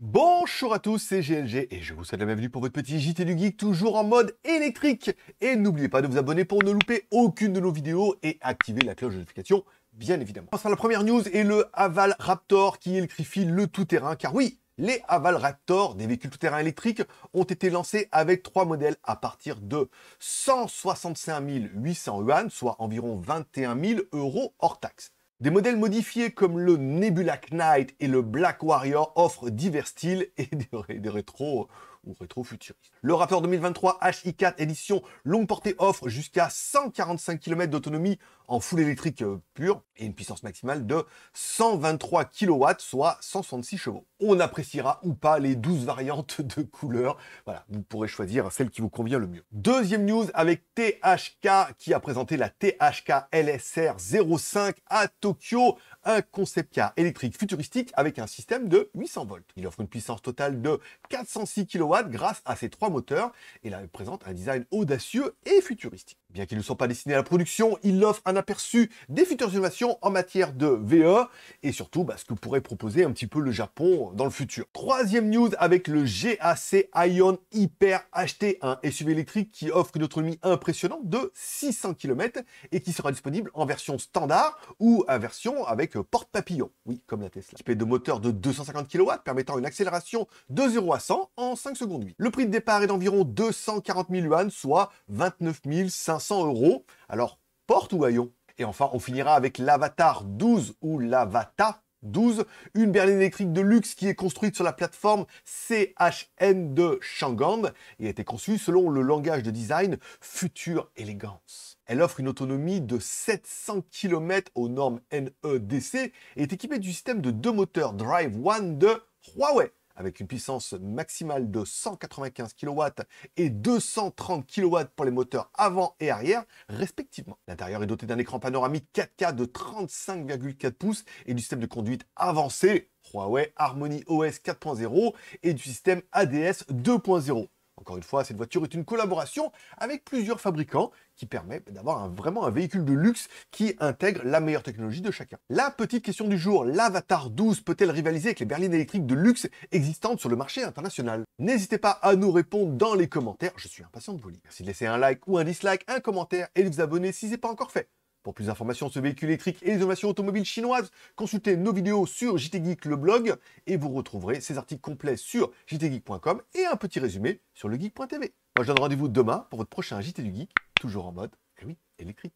Bonjour à tous, c'est GLG et je vous souhaite la bienvenue pour votre petit JT du Geek toujours en mode électrique. Et n'oubliez pas de vous abonner pour ne louper aucune de nos vidéos et activer la cloche de notification, bien évidemment. Enfin, la première news est le Aval Raptor qui électrifie le tout-terrain, car oui, les Aval Raptor, des véhicules tout-terrain électriques, ont été lancés avec trois modèles à partir de 165 800 yuan, soit environ 21 000 euros hors taxes. Des modèles modifiés comme le Nebula Knight et le Black Warrior offrent divers styles et des, rétros rétro-futuriste. Le Raptor 2023 HI4 édition longue portée offre jusqu'à 145 km d'autonomie en full électrique euh, pure et une puissance maximale de 123 kW, soit 166 chevaux. On appréciera ou pas les 12 variantes de couleurs. Voilà, vous pourrez choisir celle qui vous convient le mieux. Deuxième news avec THK qui a présenté la THK LSR 05 à Tokyo, un concept car électrique futuristique avec un système de 800 volts. Il offre une puissance totale de 406 kW grâce à ses trois moteurs et la présente un design audacieux et futuristique. Bien qu'ils ne sont pas destinés à la production, ils offrent un aperçu des futures innovations en matière de VE et surtout bah, ce que pourrait proposer un petit peu le Japon dans le futur. Troisième news avec le GAC Ion Hyper HT, un SUV électrique qui offre une autonomie impressionnante de 600 km et qui sera disponible en version standard ou en version avec porte papillon, oui comme la Tesla. Équipé de moteur de 250 kW permettant une accélération de 0 à 100 en 5 secondes Le prix de départ est d'environ 240 000 yuan, soit 29 500 100 euros. Alors, porte ou haillon Et enfin, on finira avec l'Avatar 12 ou l'Avata 12, une berline électrique de luxe qui est construite sur la plateforme CHN de shangam et a été conçue selon le langage de design Future Élégance. Elle offre une autonomie de 700 km aux normes NEDC et est équipée du système de deux moteurs Drive One de Huawei avec une puissance maximale de 195 kW et 230 kW pour les moteurs avant et arrière, respectivement. L'intérieur est doté d'un écran panoramique 4K de 35,4 pouces et du système de conduite avancé Huawei Harmony OS 4.0 et du système ADS 2.0 encore une fois, cette voiture est une collaboration avec plusieurs fabricants qui permet d'avoir vraiment un véhicule de luxe qui intègre la meilleure technologie de chacun. La petite question du jour, l'Avatar 12 peut-elle rivaliser avec les berlines électriques de luxe existantes sur le marché international N'hésitez pas à nous répondre dans les commentaires, je suis impatient de vous lire. Merci de laisser un like ou un dislike, un commentaire et de vous abonner si ce n'est pas encore fait. Pour plus d'informations sur ce véhicule électrique et les innovations automobiles chinoises, consultez nos vidéos sur JT Geek, le blog, et vous retrouverez ces articles complets sur jtgeek.com et un petit résumé sur legeek.tv. Moi, je donne rendez-vous demain pour votre prochain JT du Geek, toujours en mode, eh électrique.